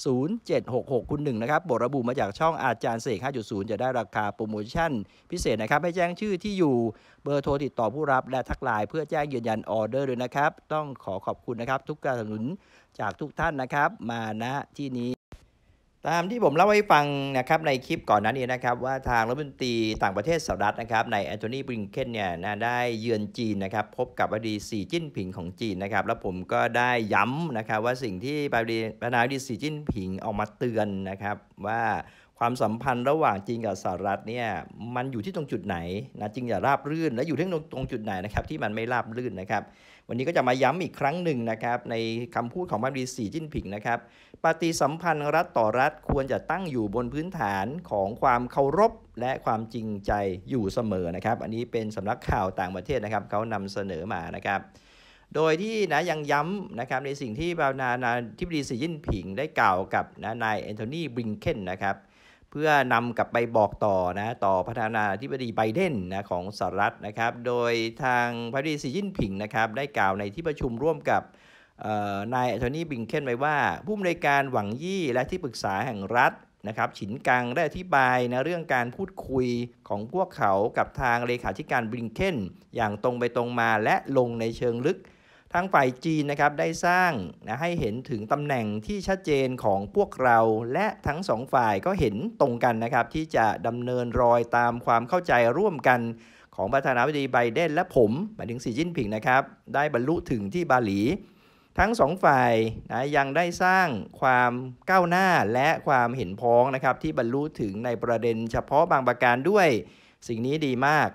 0766คุณหนึ่งนะครับบทระบุมาจากช่องอาจารย์เสก5.0 จะได้ราคาโปรโมชั่น พิเศษนะครับ ให้แจ้งชื่อที่อยู่เบอร์โทรติดต่อผู้รับและทักไลน์เพื่อแจ้งยืนยันออเดอร์ด้วยนะครับ ต้องขอขอบคุณนะครับทุกการสนับสนุนจากทุกท่านนะครับ มาณที่นี้ตามที่ผมเล่าให้ฟังนะครับในคลิปก่อนนั้นนี้นะครับ ว่าทางรัฐมนตรีต่างประเทศสหรัฐนะครับ ในแอนโทนีบริงเกนเนี่ยนะได้เยือนจีนนะครับ พบกับอดีสีจิ้นผิงของจีนนะครับ แล้วผมก็ได้ย้ำนะครับว่าสิ่งที่ประธานาธิบดีสีจิ้นผิงออกมาเตือนนะครับ ว่าความสัมพันธ์ระหว่างจีนกับสหรัฐเนี่ยมันอยู่ที่ตรงจุด ไหนนะจิงจะราบรื่น และอยู่ที่ตรงจุดไหนนะครับที่มันไม่ราบรื่นนะครับ วันนี้ก็จะมาย้ำอีกครั้งหนึ่งนะครับ ในคำพูดของมาดีสีจิ้นผิงนะครับ ปฏิสัมพันธ์รัฐต่อรัฐควรจะตั้งอยู่บนพื้นฐานของความเคารพและความจริงใจอยู่เสมอนะครับ อันนี้เป็นสำนักข่าวต่างประเทศนะครับเขานำเสนอมานะครับ โดยที่นะยังย้ำนะครับในสิ่งที่บาวนานาทิบดีสีจินผิง ได้กล่าวกับนะนายแอนโทนีบริงเคนนะครับเพื่อนำกลับไปบอกต่อนะต่อประธานาธิบดีไบเดนนะของสหรัฐนะครับ โดยทางพระดีสีจิ้นผิงนะครับ ได้กล่าวในที่ประชุมร่วมกับนายแอนโทนีบิงเคนไว้ว่า ผู้อำนวยการหวังยี่และที่ปรึกษาแห่งรัฐนะครับฉินกังได้อธิบายนะเรื่องการพูดคุยของพวกเขากับทางเลขาธิการบิงเคนอย่างตรงไปตรงมาและลงในเชิงลึกทางฝ่ายจีนนะครับได้สร้างนะให้เห็นถึงตำแหน่งที่ชัดเจนของพวกเรา และทั้งสองฝ่ายก็เห็นตรงกันนะครับที่จะดำเนินรอยตามความเข้าใจร่วมกันของประธานาธิบดีไบเดนและผมหมายถึงสีจิ้นผิงนะครับได้บรรลุถึงที่บาหลี ทั้งสองฝ่ายนะยังได้สร้างความก้าวหน้าและความเห็นพ้องนะครับที่บรรลุถึงในประเด็น เฉพาะบางประการด้วย สิ่งนี้ดีมาก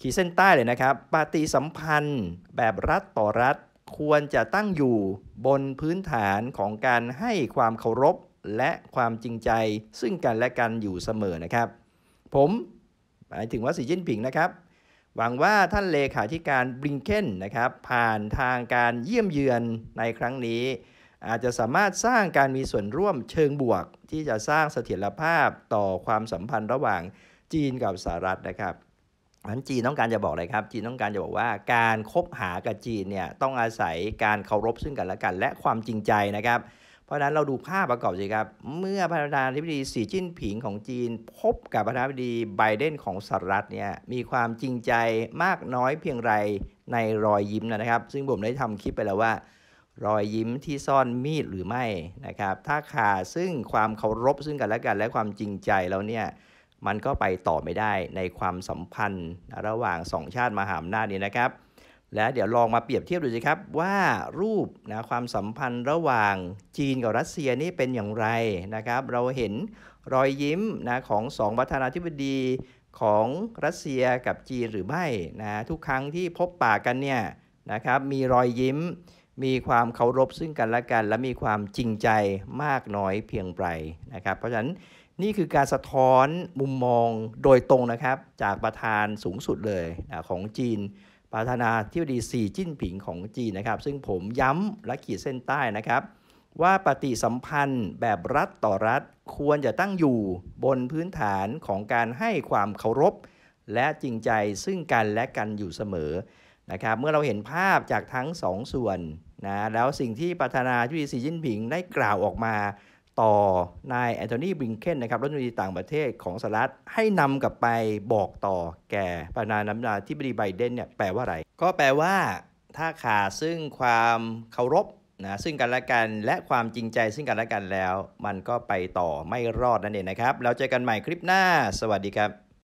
ขีดเส้นใต้เลยนะครับ ปฏิสัมพันธ์แบบรัฐต่อรัฐควรจะตั้งอยู่บนพื้นฐานของการให้ความเคารพและความจริงใจ ซึ่งกันและกันอยู่เสมอนะครับ ผมหมายถึงว่าสีจิ้นผิงนะครับ หวังว่าท่านเลขาธิการบริงเคนนะครับ ผ่านทางการเยี่ยมเยือนในครั้งนี้ อาจจะสามารถสร้างการมีส่วนร่วมเชิงบวก ที่จะสร้างเสถียรภาพต่อความสัมพันธ์ระหว่างจีนกับสหรัฐนะครับนั้นจีนต้องการจะบอกอะไรครับจีนต้องการจะบอกว่า การคบหากับจีนเนี่ยต้องอาศัยการเคารพซึ่งกันและกัน และความจริงใจนะครับ เพราะฉะนั้นเราดูภาพประกอบสิครับ เมื่อประธานาธิบดีสีจิ้นผิงของจีนพบกับประธานาธิบดีไบเดนของสหรัฐเนี่ยมีความจริงใจมากน้อยเพียงไรในรอยยิ้มนะครับ ซึ่งผมได้ทำคลิปไปแล้วว่า รอยยิ้มที่ซ่อนมีดหรือไม่นะครับ ถ้าขาดซึ่งความเคารพซึ่งกันและกันและความจริงใจแล้วเนี่ยมันก็ไปต่อไม่ได้ในความสัมพันธ์ระหว่างสองชาติมหาอำนาจนี้นะครับ และเดี๋ยวลองมาเปรียบเทียบดูสิครับ ว่ารูปนะความสัมพันธ์ระหว่างจีนกับรัสเซียนี่เป็นอย่างไรนะครับ เราเห็นรอยยิ้มนะของสองประธานาธิบดีของรัสเซียกับจีนหรือไม่นะทุกครั้งที่พบปากกันเนี่ยนะครับมีรอยยิ้มมีความเคารพซึ่งกันและกัน และมีความจริงใจมากน้อยเพียงไรนะครับเพราะฉะนั้นนี่คือการสะท้อนมุมมองโดยตรงนะครับจากประธานสูงสุดเลยของจีน ประธานาธิบดีสีจิ้นผิงของจีนนะครับ ซึ่งผมย้ำและขีดเส้นใต้นะครับ ว่าปฏิสัมพันธ์แบบรัฐต่อรัฐควรจะตั้งอยู่บนพื้นฐานของการให้ความเคารพ และจริงใจซึ่งกันและกันอยู่เสมอนะครับเมื่อเราเห็นภาพจากทั้งสองส่วนนะแล้วสิ่งที่ประธานาธิบดีสีจิ้นผิงได้กล่าวออกมาต่อนายแอนโทนีบิงเกนนะครับ รัฐมนตรีต่างประเทศของสหรัฐให้นำกลับไปบอกต่อแก่ประธานาธิบดีไบเดนเนี่ย แปลว่าอะไร ก็แปลว่า ถ้าขาดซึ่งความเคารพนะซึ่งกันและกันและความจริงใจซึ่งกันและกันแล้ว มันก็ไปต่อไม่รอดนั่นเองนะครับ แล้วเจอกันใหม่คลิปหน้าสวัสดีครับ